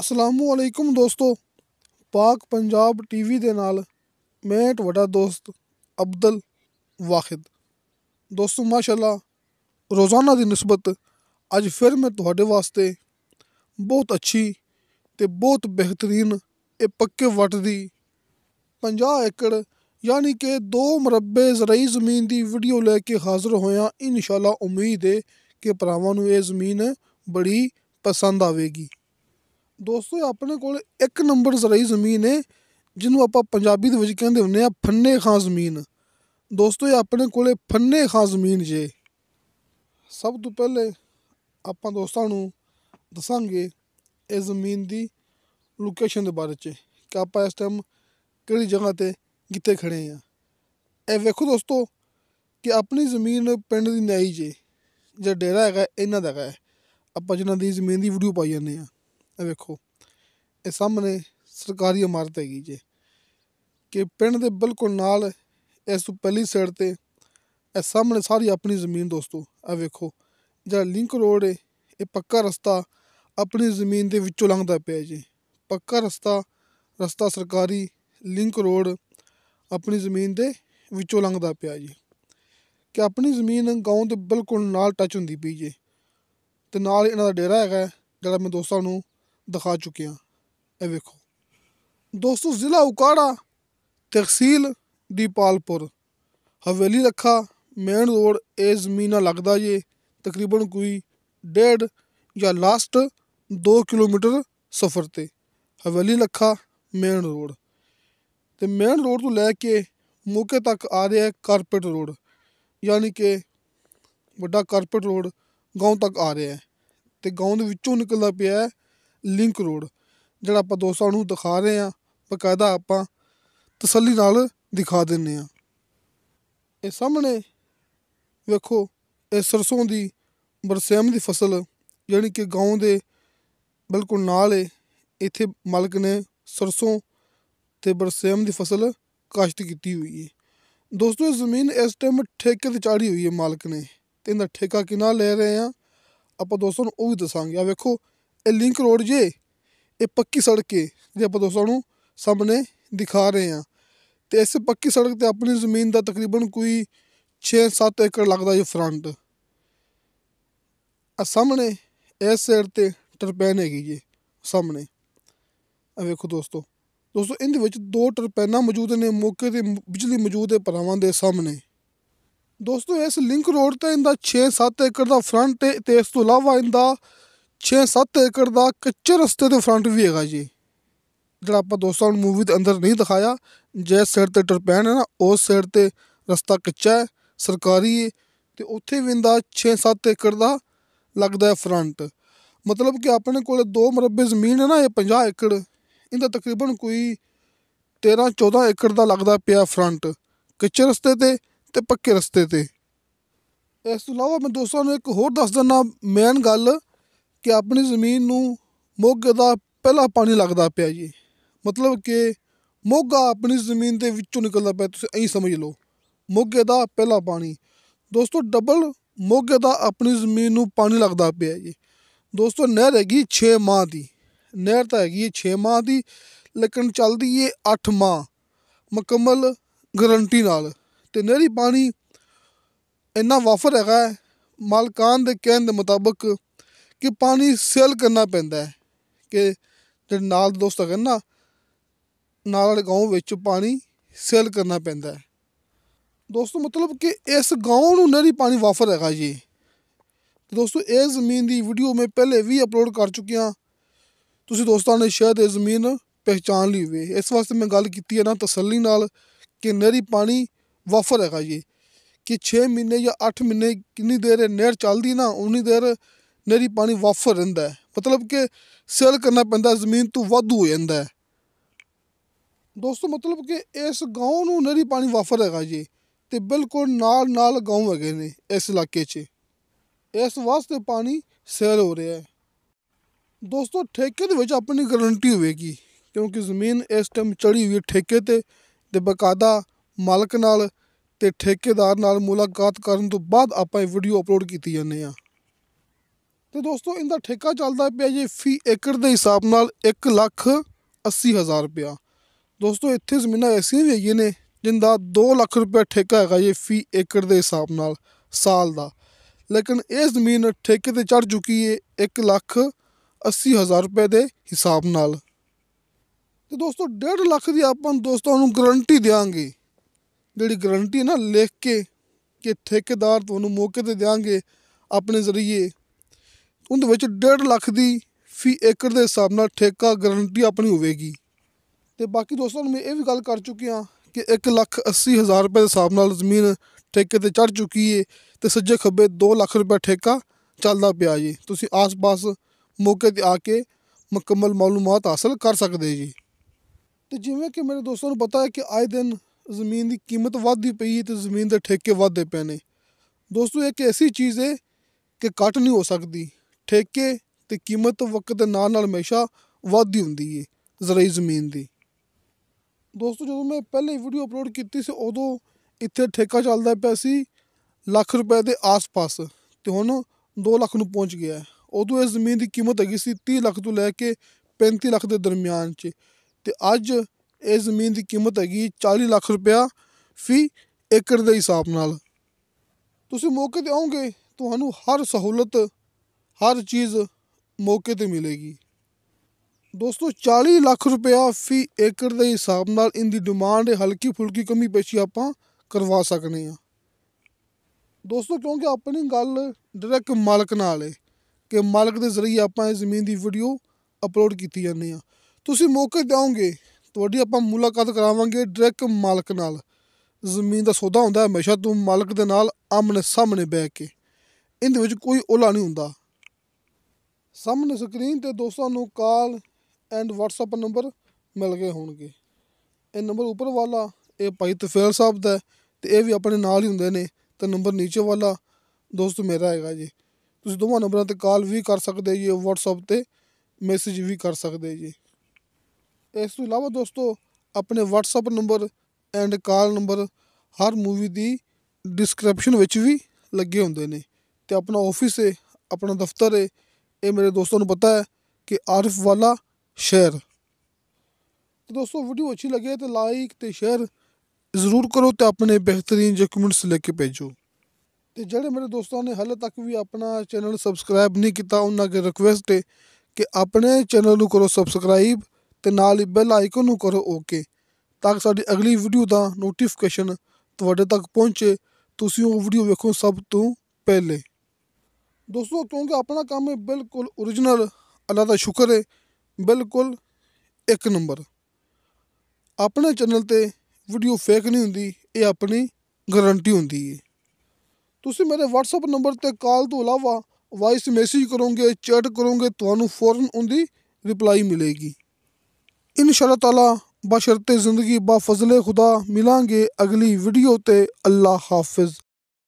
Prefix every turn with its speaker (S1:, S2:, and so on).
S1: ਅਸਲਾਮੁ ਅਲੈਕੁਮ ਦੋਸਤੋ ਪਾਕ ਪੰਜਾਬ ਟੀਵੀ ਦੇ ਨਾਲ ਮੈਂ ਤੁਹਾਡਾ ਦੋਸਤ ਅਬਦਲ ਵਾਹਿਦ ਦੋਸਤੋ ਮਾਸ਼ਾਅੱਲਾ ਰੋਜ਼ਾਨਾ ਦੀ ਨਿਸਬਤ ਅੱਜ ਫਿਰ ਮੈਂ ਤੁਹਾਡੇ ਵਾਸਤੇ ਬਹੁਤ ਅੱਛੀ ਤੇ ਬਹੁਤ ਬਿਹਤਰੀਨ ਇਹ ਪੱਕੇ ਵਟ ਦੀ 50 ਏਕੜ ਯਾਨੀ ਕਿ 2 ਮਰਬੇ ਜ਼ਰਈ ਜ਼ਮੀਨ ਦੀ ਵੀਡੀਓ ਲੈ ਕੇ ਹਾਜ਼ਰ ਹੋਇਆ ਇਨਸ਼ਾਅੱਲਾ ਉਮੀਦ ਹੈ ਕਿ ਭਰਾਵਾਂ ਨੂੰ ਇਹ ਜ਼ਮੀਨ ਬੜੀ ਪਸੰਦ ਆਵੇਗੀ ਦੋਸਤੋ ਆਪਣੇ ਕੋਲ ਇੱਕ ਨੰਬਰ ਜ਼ਰਾਈ ਜ਼ਮੀਨ ਹੈ ਜਿਹਨੂੰ ਆਪਾਂ ਪੰਜਾਬੀ ਦੇ ਵਿੱਚ ਕਹਿੰਦੇ ਹੁੰਨੇ ਆ ਫੰਨੇ ਖਾਂ ਜ਼ਮੀਨ ਦੋਸਤੋ ਇਹ ਆਪਣੇ ਕੋਲੇ ਫੰਨੇ ਖਾਂ ਜ਼ਮੀਨ ਜੇ ਸਭ ਤੋਂ ਪਹਿਲੇ ਆਪਾਂ ਦੋਸਤਾਂ ਨੂੰ ਦੱਸਾਂਗੇ ਇਹ ਜ਼ਮੀਨ ਦੀ ਲੋਕੇਸ਼ਨ ਦੇ ਬਾਰੇ 'ਚ ਕਿ ਆਪਾਂ ਇਸ ਟਾਈਮ ਕਿਹੜੀ ਜਗ੍ਹਾ ਤੇ ਕਿੱਥੇ ਖੜੇ ਆ ਇਹ ਵੇਖੋ ਦੋਸਤੋ ਕਿ ਆਪਣੀ ਜ਼ਮੀਨ ਪਿੰਡ ਦੀ ਨਹੀਂ ਜੇ ਜਿਹੜਾ ਡੇਰਾ ਹੈਗਾ ਇਹਨਾਂ ਦਾ ਹੈ ਆਪਾਂ ਜਿਨ੍ਹਾਂ ਦੀ ਜ਼ਮੀਨ ਦੀ ਵੀਡੀਓ ਪਾਈ ਜਾਂਦੇ ਆ ਇਹ ਵੇਖੋ ਇਹ ਸਾਹਮਣੇ ਸਰਕਾਰੀ ਇਮਾਰਤ ਹੈਗੀ ਜੇ ਕਿ ਪਿੰਡ ਦੇ ਬਿਲਕੁਲ ਨਾਲ ਇਸ ਤੋਂ ਪਹਿਲੀ ਸਾਈਡ ਤੇ ਇਹ ਸਾਹਮਣੇ ਸਾਰੀ ਆਪਣੀ ਜ਼ਮੀਨ ਦੋਸਤੋ ਇਹ ਵੇਖੋ ਜਿਹੜਾ ਲਿੰਕ ਰੋਡ ਹੈ ਇਹ ਪੱਕਾ ਰਸਤਾ ਆਪਣੀ ਜ਼ਮੀਨ ਦੇ ਵਿੱਚੋਂ ਲੰਘਦਾ ਪਿਆ ਜੀ ਪੱਕਾ ਰਸਤਾ ਰਸਤਾ ਸਰਕਾਰੀ ਲਿੰਕ ਰੋਡ ਆਪਣੀ ਜ਼ਮੀਨ ਦੇ ਵਿੱਚੋਂ ਲੰਘਦਾ ਪਿਆ ਜੀ ਕਿ ਆਪਣੀ ਜ਼ਮੀਨ ਗਾਉਂ ਦੇ ਬਿਲਕੁਲ ਨਾਲ ਟੱਚ ਹੁੰਦੀ ਪਈ ਜੀ ਤੇ ਨਾਲ ਇਹਨਾਂ ਦਾ ਡੇਰਾ ਹੈਗਾ ਜਿਹੜਾ ਮੈਂ ਦੋਸਤਾਂ ਨੂੰ ਦਿਖਾ ਚੁੱਕਿਆ ਇਹ ਵੇਖੋ ਦੋਸਤੋ ਜ਼ਿਲ੍ਹਾ ਉਕਾੜਾ ਤਹਿਸੀਲ ਦੀਪਾਲਪੁਰ ਹਵੇਲੀ ਰੱਖਾ ਮੇਨ ਰੋਡ ਇਹ ਜ਼ਮੀਨਾ ਲੱਗਦਾ ਜੇ ਤਕਰੀਬਨ ਕੋਈ ਡੇਢ ਜਾਂ ਲਾਸਟ 2 ਕਿਲੋਮੀਟਰ ਸਫ਼ਰ ਤੇ ਹਵੇਲੀ ਲੱਖਾ ਮੇਨ ਰੋਡ ਤੇ ਮੇਨ ਰੋਡ ਤੋਂ ਲੈ ਕੇ ਮੋਕੇ ਤੱਕ ਆ ਰਿਹਾ ਹੈ ਕਾਰਪੇਟ ਰੋਡ ਯਾਨੀ ਕਿ ਵੱਡਾ ਕਾਰਪੇਟ ਰੋਡ ਗਾਉਂ ਤੱਕ ਆ ਰਿਹਾ ਹੈ ਤੇ ਗਾਉਂ ਦੇ ਵਿੱਚੋਂ ਨਿਕਲਦਾ ਪਿਆ ਹੈ ਲਿੰਕ ਰੋਡ ਜਿਹੜਾ ਆਪਾਂ ਦੋਸਤਾਂ ਨੂੰ ਦਿਖਾ ਰਹੇ ਆ ਬਕਾਇਦਾ ਆਪਾਂ ਤਸੱਲੀ ਨਾਲ ਦਿਖਾ ਦਿੰਨੇ ਆ ਇਹ ਸਾਹਮਣੇ ਵੇਖੋ ਇਹ ਸਰਸੋਂ ਦੀ ਬਰਸੇਮ ਦੀ ਫਸਲ ਯਾਨੀ ਕਿ ਗਾਉਂ ਦੇ ਬਿਲਕੁਲ ਨਾਲ ਹੈ ਇੱਥੇ ਮਾਲਕ ਨੇ ਸਰਸੋਂ ਤੇ ਬਰਸੇਮ ਦੀ ਫਸਲ ਕਾਸ਼ਤ ਕੀਤੀ ਹੋਈ ਹੈ ਦੋਸਤੋ ਜ਼ਮੀਨ ਇਸ ਟਾਈਮ ਠੇਕੇ ਤੇ ਚਾੜੀ ਹੋਈ ਹੈ ਮਾਲਕ ਨੇ ਤੇ ਇਹਦਾ ਠੇਕਾ ਕਿੰਨਾ ਲੈ ਰਹੇ ਆ ਆਪਾਂ ਦੋਸਤੋ ਨੂੰ ਉਹ ਵੀ ਦੱਸਾਂਗੇ ਆ ਵੇਖੋ ਇਹ ਲਿੰਕ ਰੋਡ ਜੇ ਇਹ ਪੱਕੀ ਸੜਕ ਏ ਜੇ ਆਪਾਂ ਦੋਸਤਾਂ ਨੂੰ ਸਾਹਮਣੇ ਦਿਖਾ ਰਹੇ ਹਾਂ ਤੇ ਇਸ ਪੱਕੀ ਸੜਕ ਤੇ ਆਪਣੀ ਜ਼ਮੀਨ ਦਾ ਤਕਰੀਬਨ ਕੋਈ 6-7 ਏਕੜ ਲੱਗਦਾ ਜੀ ਫਰੰਟ ਆ ਸਾਹਮਣੇ ਇਸ ਸਾਈਡ ਤੇ ਟਰਪੈਨ ਹੈਗੀ ਜੀ ਸਾਹਮਣੇ ਆ ਵੇਖੋ ਦੋਸਤੋ ਦੋਸਤੋ ਇਹਦੇ ਵਿੱਚ ਦੋ ਟਰਪੈਨਾਂ ਮੌਜੂਦ ਨੇ ਮੌਕੇ ਤੇ ਬਿਜਲੀ ਮੌਜੂਦ ਹੈ ਪਰਾਵਾਂ ਦੇ ਸਾਹਮਣੇ ਦੋਸਤੋ ਇਸ ਲਿੰਕ ਰੋਡ ਤੇ ਇਹਦਾ 6-7 ਏਕੜ ਦਾ ਫਰੰਟ ਤੇ ਇਸ ਤੋਂ ਇਲਾਵਾ ਇਹਦਾ 6-7 ਏਕੜ ਦਾ ਕੱਚੇ ਰਸਤੇ ਦੇ ਫਰੰਟ ਵੀ ਹੈਗਾ ਜੀ ਜਿਹੜਾ ਆਪਾਂ ਦੋਸਤਾਂ ਨੂੰ ਮੂਵੀ ਦੇ ਅੰਦਰ ਨਹੀਂ ਦਿਖਾਇਆ ਜੇ ਸਿਰ ਤੇ ਟਰਪੈਨ ਹੈ ਨਾ ਉਸ ਸਿਰ ਤੇ ਰਸਤਾ ਕੱਚਾ ਹੈ ਸਰਕਾਰੀ ਹੈ ਤੇ ਉੱਥੇ ਵਿੰਦਾ 6-7 ਏਕੜ ਦਾ ਲੱਗਦਾ ਹੈ ਫਰੰਟ ਮਤਲਬ ਕਿ ਆਪਣੇ ਕੋਲ 2 ਮਰਬੇ ਜ਼ਮੀਨ ਹੈ ਨਾ ਇਹ 50 ਏਕੜ ਇਹਦਾ ਤਕਰੀਬਨ ਕੋਈ 13-14 ਏਕੜ ਦਾ ਲੱਗਦਾ ਪਿਆ ਫਰੰਟ ਕੱਚੇ ਰਸਤੇ ਤੇ ਤੇ ਪੱਕੇ ਰਸਤੇ ਤੇ ਇਸ ਤੋਂ ਇਲਾਵਾ ਮੈਂ ਦੋਸਤਾਂ ਨੂੰ ਇੱਕ ਹੋਰ ਦੱਸ ਦਿੰਦਾ ਮੇਨ ਗੱਲ ਕਿ ਆਪਣੀ ਜ਼ਮੀਨ ਨੂੰ ਮੋਗੇ ਦਾ ਪਹਿਲਾ ਪਾਣੀ ਲੱਗਦਾ ਪਿਆ ਜੀ ਮਤਲਬ ਕਿ ਮੋਗਾ ਆਪਣੀ ਜ਼ਮੀਨ ਦੇ ਵਿੱਚੋਂ ਨਿਕਲਦਾ ਪਿਆ ਤੁਸੀਂ ਐਂ ਸਮਝ ਲਓ ਮੋਗੇ ਦਾ ਪਹਿਲਾ ਪਾਣੀ ਦੋਸਤੋ ਡਬਲ ਮੋਗੇ ਦਾ ਆਪਣੀ ਜ਼ਮੀਨ ਨੂੰ ਪਾਣੀ ਲੱਗਦਾ ਪਿਆ ਜੀ ਦੋਸਤੋ ਨਹਿਰ ਹੈਗੀ 6 ਮਾਹ ਦੀ ਨਹਿਰ ਤਾਂ ਹੈਗੀ 6 ਮਾਹ ਦੀ ਲੇਕਿਨ ਚੱਲਦੀ ਏ 8 ਮਾਹ ਮੁਕੰਮਲ ਗਰੰਟੀ ਨਾਲ ਤੇ ਨਹਿਰੀ ਪਾਣੀ ਇੰਨਾ ਵਾਫਰ ਹੈਗਾ ਮਾਲਕਾਂ ਦੇ ਕਹਿਣ ਦੇ ਮੁਤਾਬਕ ਕਿ ਪਾਣੀ ਸੇਲ ਕਰਨਾ ਪੈਂਦਾ ਹੈ ਕਿ ਜਿਹੜੇ ਨਾਲ ਦੋਸਤ ਹੈਗੇ ਨਾ ਨਾਲ ਵਾਲੇ گاؤں ਵਿੱਚ ਪਾਣੀ ਸੇਲ ਕਰਨਾ ਪੈਂਦਾ ਹੈ ਦੋਸਤੋ ਮਤਲਬ ਕਿ ਇਸ گاؤں ਨੂੰ ਨਹਿਰੀ ਪਾਣੀ ਵਾਫਰ ਹੈਗਾ ਜੀ ਦੋਸਤੋ ਇਹ ਜ਼ਮੀਨ ਦੀ ਵੀਡੀਓ ਮੈਂ ਪਹਿਲੇ ਵੀ ਅਪਲੋਡ ਕਰ ਚੁੱਕਿਆ ਤੁਸੀਂ ਦੋਸਤਾਂ ਨੇ ਸ਼ਾਇਦ ਇਹ ਜ਼ਮੀਨ ਪਹਿਚਾਨ ਲਈ ਹੋਵੇ ਇਸ ਵਾਸਤੇ ਮੈਂ ਗੱਲ ਕੀਤੀ ਹੈ ਨਾ ਤਸੱਲੀ ਨਾਲ ਕਿ ਨਹਿਰੀ ਪਾਣੀ ਵਾਫਰ ਹੈਗਾ ਜੀ ਕਿ 6 ਮਹੀਨੇ ਜਾਂ 8 ਮਹੀਨੇ ਕਿੰਨੀ ਦੇਰ ਨਹਿਰ ਚੱਲਦੀ ਨਾ ਉਨੀ ਦੇਰ ਨਹਿਰੀ ਪਾਣੀ ਵਾਫਰ ਰਹਿੰਦਾ ਹੈ ਮਤਲਬ ਕਿ ਸੇਲ ਕਰਨਾ ਪੈਂਦਾ ਜ਼ਮੀਨ ਤੋਂ ਵਾਧੂ ਹੋ ਜਾਂਦਾ ਹੈ ਦੋਸਤੋ ਮਤਲਬ ਕਿ ਇਸ گاؤں ਨੂੰ ਨਹਿਰੀ ਪਾਣੀ ਵਾਫਰ ਹੈਗਾ ਜੀ ਤੇ ਬਿਲਕੁਲ ਨਾਲ ਨਾਲ گاؤں ਹੈਗੇ ਨੇ ਇਸ ਇਲਾਕੇ 'ਚ ਇਸ ਵਾਸਤੇ ਪਾਣੀ ਸੇਲ ਹੋ ਰਿਹਾ ਹੈ ਦੋਸਤੋ ਠੇਕੇ ਦੇ ਵਿੱਚ ਆਪਣੀ ਗਾਰੰਟੀ ਹੋਵੇਗੀ ਕਿਉਂਕਿ ਜ਼ਮੀਨ ਇਸ ਟਾਈਮ ਚੜੀ ਹੋਈ ਹੈ ਠੇਕੇ ਤੇ ਤੇ ਬਕਾਇਦਾ ਮਾਲਕ ਨਾਲ ਤੇ ਠੇਕੇਦਾਰ ਨਾਲ ਮੁਲਾਕਾਤ ਕਰਨ ਤੋਂ ਬਾਅਦ ਆਪਾਂ ਇਹ ਵੀਡੀਓ ਅਪਲੋਡ ਕੀਤੀ ਜਾਂਦੇ ਆ ਤੇ ਦੋਸਤੋ ਇਹਦਾ ਠੇਕਾ ਚੱਲਦਾ ਪਿਆ ਜੀ ਫੀ ਏਕੜ ਦੇ ਹਿਸਾਬ ਨਾਲ 1 ਲੱਖ 80 ਹਜ਼ਾਰ ਰੁਪਇਆ ਦੋਸਤੋ ਇੱਥੇ ਜ਼ਮੀਨਾਂ ਐਸੀਆਂ ਵੀ ਹੈਗੀਆਂ ਨੇ ਜਿੰਦਾ 2 ਲੱਖ ਰੁਪਏ ਠੇਕਾ ਹੈਗਾ ਜੀ ਫੀ ਏਕੜ ਦੇ ਹਿਸਾਬ ਨਾਲ ਸਾਲ ਦਾ ਲੇਕਿਨ ਇਹ ਜ਼ਮੀਨ ਠੇਕੇ ਤੇ ਚੜ ਚੁੱਕੀ ਏ 1 ਲੱਖ 80 ਹਜ਼ਾਰ ਰੁਪਏ ਦੇ ਹਿਸਾਬ ਨਾਲ ਤੇ ਦੋਸਤੋ 1.5 ਲੱਖ ਦੀ ਆਪਾਂ ਦੋਸਤਾਂ ਨੂੰ ਗਾਰੰਟੀ ਦੇਵਾਂਗੇ ਜਿਹੜੀ ਗਾਰੰਟੀ ਨਾ ਲਿਖ ਕੇ ਕਿ ਠੇਕੇਦਾਰ ਤੁਹਾਨੂੰ ਮੌਕੇ ਤੇ ਦੇਵਾਂਗੇ ਆਪਣੇ ਜ਼ਰੀਏ ਉਹਦੇ ਵਿੱਚ 1.5 ਲੱਖ ਦੀ ਫੀ ਏਕੜ ਦੇ ਹਿਸਾਬ ਨਾਲ ਠੇਕਾ ਗਾਰੰਟੀ ਆਪਣੀ ਹੋਵੇਗੀ ਤੇ ਬਾਕੀ ਦੋਸਤਾਂ ਨੂੰ ਮੈਂ ਇਹ ਵੀ ਗੱਲ ਕਰ ਚੁੱਕਿਆ ਕਿ 1 ਲੱਖ 80 ਹਜ਼ਾਰ ਰੁਪਏ ਦੇ ਹਿਸਾਬ ਨਾਲ ਜ਼ਮੀਨ ਠੇਕੇ ਤੇ ਚੜ ਚੁੱਕੀ ਏ ਤੇ ਸੱਜੇ ਖੱਬੇ 2 ਲੱਖ ਰੁਪਏ ਠੇਕਾ ਚੱਲਦਾ ਪਿਆ ਜੀ ਤੁਸੀਂ ਆਸ-ਪਾਸ ਮੌਕੇ ਤੇ ਆ ਕੇ ਮੁਕੰਮਲ ਮਾਲੂਮਾਤ ਹਾਸਲ ਕਰ ਸਕਦੇ ਜੀ ਤੇ ਜਿਵੇਂ ਕਿ ਮੇਰੇ ਦੋਸਤਾਂ ਨੂੰ ਪਤਾ ਹੈ ਕਿ ਆਏ ਦਿਨ ਜ਼ਮੀਨ ਦੀ ਕੀਮਤ ਵੱਧਦੀ ਪਈ ਤੇ ਜ਼ਮੀਨ ਦੇ ਠੇਕੇ ਵੱਧਦੇ ਪਏ ਨੇ ਦੋਸਤੋ ਇੱਕ ਐਸੀ ਚੀਜ਼ ਹੈ ਕਿ ਕੱਟ ਨਹੀਂ ਹੋ ਸਕਦੀ ਠੇਕੇ ਤੇ ਕੀਮਤ ਵਕਤ ਦੇ ਨਾਲ ਨਾਲ ਹਮੇਸ਼ਾ ਵੱਧਦੀ ਹੁੰਦੀ ਹੈ ਜ਼ਰਾਈ ਜ਼ਮੀਨ ਦੀ ਦੋਸਤੋ ਜਦੋਂ ਮੈਂ ਪਹਿਲੇ ਵੀਡੀਓ ਅਪਲੋਡ ਕੀਤੀ ਸੀ ਉਦੋਂ ਇੱਥੇ ਠੇਕਾ ਚੱਲਦਾ ਪਿਆ ਸੀ ਲੱਖ ਰੁਪਏ ਦੇ ਆਸ-ਪਾਸ ਤੇ ਹੁਣ 2 ਲੱਖ ਨੂੰ ਪਹੁੰਚ ਗਿਆ ਉਦੋਂ ਇਸ ਜ਼ਮੀਨ ਦੀ ਕੀਮਤ ਹੈਗੀ ਸੀ 30 ਲੱਖ ਤੋਂ ਲੈ ਕੇ 35 ਲੱਖ ਦੇ ਦਰਮਿਆਨ 'ਚ ਤੇ ਅੱਜ ਇਹ ਜ਼ਮੀਨ ਦੀ ਕੀਮਤ ਹੈਗੀ 40 ਲੱਖ ਰੁਪਿਆ ਫੀ ਏਕੜ ਦੇ ਹਿਸਾਬ ਨਾਲ ਤੁਸੀਂ ਮੌਕੇ ਤੇ ਆਉਂਗੇ ਤੁਹਾਨੂੰ ਹਰ ਸਹੂਲਤ ਹਰ ਚੀਜ਼ ਮੌਕੇ ਤੇ ਮਿਲੇਗੀ ਦੋਸਤੋ 40 ਲੱਖ ਰੁਪਇਆ ਫੀ ਏਕੜ ਦੇ ਹਿਸਾਬ ਨਾਲ ਇੰਦੀ ਡਿਮਾਂਡ ਹਲਕੀ ਫੁਲਕੀ ਕਮੀ ਪੇਸ਼ੀ ਆਪਾਂ ਕਰਵਾ ਸਕਨੇ ਆ ਦੋਸਤੋ ਕਿਉਂਕਿ ਆਪਣੀ ਗੱਲ ਡਾਇਰੈਕਟ ਮਾਲਕ ਨਾਲ ਹੈ ਕਿ ਮਾਲਕ ਦੇ ਜ਼ਰੀਏ ਆਪਾਂ ਇਹ ਜ਼ਮੀਨ ਦੀ ਵੀਡੀਓ ਅਪਲੋਡ ਕੀਤੀ ਜਾਂਦੀ ਆ ਤੁਸੀਂ ਮੌਕੇ ਦਿਓਗੇ ਤੁਹਾਡੀ ਆਪਾਂ ਮੁਲਾਕਾਤ ਕਰਾਵਾਂਗੇ ਡਾਇਰੈਕਟ ਮਾਲਕ ਨਾਲ ਜ਼ਮੀਨ ਦਾ ਸੌਦਾ ਹੁੰਦਾ ਹਮੇਸ਼ਾ ਤੂੰ ਮਾਲਕ ਦੇ ਨਾਲ ਆਮਨੇ ਸਾਹਮਣੇ ਬੈ ਕੇ ਇਹਦੇ ਵਿੱਚ ਕੋਈ ਓਲਾ ਨਹੀਂ ਹੁੰਦਾ ਸਾਹਮਣੇ ਸਕਰੀਨ ਤੇ ਦੋਸਤਾਂ ਨੂੰ ਕਾਲ ਐਂਡ WhatsApp ਨੰਬਰ ਮਿਲ ਗਏ ਹੋਣਗੇ ਇਹ ਨੰਬਰ ਉੱਪਰ ਵਾਲਾ ਇਹ ਭਾਈ ਤਫੇਲ ਸਾਹਿਬ ਦਾ ਤੇ ਇਹ ਵੀ ਆਪਣੇ ਨਾਲ ਹੀ ਹੁੰਦੇ ਨੇ ਤੇ ਨੰਬਰ ਨੀਚੇ ਵਾਲਾ ਦੋਸਤ ਮੇਰਾ ਹੈਗਾ ਜੀ ਤੁਸੀਂ ਦੋਵਾਂ ਨੰਬਰਾਂ ਤੇ ਕਾਲ ਵੀ ਕਰ ਸਕਦੇ ਜੀ WhatsApp ਤੇ ਮੈਸੇਜ ਵੀ ਕਰ ਸਕਦੇ ਜੀ ਇਸ ਤੋਂ ਇਲਾਵਾ ਦੋਸਤੋ ਆਪਣੇ WhatsApp number and call number ਹਰ ਮੂਵੀ ਦੀ ਡਿਸਕ੍ਰਿਪਸ਼ਨ ਵਿੱਚ ਵੀ ਲੱਗੇ ਹੁੰਦੇ ਨੇ ਤੇ ਆਪਣਾ ਆਫਿਸ ਹੈ ਆਪਣਾ ਦਫ਼ਤਰ ਹੈ ਇਹ ਮੇਰੇ ਦੋਸਤਾਂ ਨੂੰ ਪਤਾ ਹੈ ਕਿ ਆਰਫ ਵਾਲਾ ਸ਼ੇਅਰ ਤੇ ਦੋਸਤੋ ਵੀਡੀਓ ਅੱਛੀ ਲੱਗੇ ਤੇ ਲਾਈਕ ਤੇ ਸ਼ੇਅਰ ਜ਼ਰੂਰ ਕਰੋ ਤੇ ਆਪਣੇ ਬਿਹਤਰੀਨ ਜੇ ਕਮੈਂਟਸ ਲੈ ਕੇ ਭੇਜੋ ਤੇ ਜਿਹੜੇ ਮੇਰੇ ਦੋਸਤਾਂ ਨੇ ਹਾਲੇ ਤੱਕ ਵੀ ਆਪਣਾ ਚੈਨਲ ਸਬਸਕ੍ਰਾਈਬ ਨਹੀਂ ਕੀਤਾ ਉਹਨਾਂ ਕੇ ਰਿਕੁਐਸਟ ਹੈ ਕਿ ਆਪਣੇ ਚੈਨਲ ਨੂੰ ਕਰੋ ਸਬਸਕ੍ਰਾਈਬ ਤੇ ਨਾਲ ਹੀ ਬੈਲ ਆਈਕਨ ਨੂੰ ਕਰੋ ਓਕੇ ਤਾਂ ਕਿ ਸਾਡੀ ਅਗਲੀ ਵੀਡੀਓ ਦਾ ਨੋਟੀਫਿਕੇਸ਼ਨ ਤੁਹਾਡੇ ਤੱਕ ਪਹੁੰਚੇ ਤੁਸੀਂ ਉਹ ਵੀਡੀਓ ਵੇਖੋ ਸਭ ਤੋਂ ਪਹਿਲੇ ਦੋਸਤੋ ਕਿਉਂਕਿ ਆਪਣਾ ਕੰਮ ਹੈ ਬਿਲਕੁਲ ओरिजिनल ਅੱਲਾ ਦਾ ਸ਼ੁਕਰ ਹੈ ਬਿਲਕੁਲ ਇੱਕ ਨੰਬਰ ਆਪਣੇ ਚੈਨਲ ਤੇ ਵੀਡੀਓ ਫੇਕ ਨਹੀਂ ਹੁੰਦੀ ਇਹ ਆਪਣੀ ਗਾਰੰਟੀ ਹੁੰਦੀ ਹੈ ਤੁਸੀਂ ਮੇਰੇ WhatsApp ਨੰਬਰ ਤੇ ਕਾਲ ਤੋਂ ਇਲਾਵਾ ਵਾਇਸ ਮੈਸੇਜ ਕਰੋਗੇ ਚੈਟ ਕਰੋਗੇ ਤੁਹਾਨੂੰ ਫੌਰਨ ਉਹਦੀ ਰਿਪਲਾਈ ਮਿਲੇਗੀ ਇਨਸ਼ਾਅੱਲਾ ਤਾਲਾ ਬਸ਼ਰਤੇ ਜ਼ਿੰਦਗੀ ਬਾ ਫਜ਼ਲੇ ਖੁਦਾ ਮਿਲਾਂਗੇ ਅਗਲੀ ਵੀਡੀਓ ਤੇ ਅੱਲਾ ਹਾਫਿਜ਼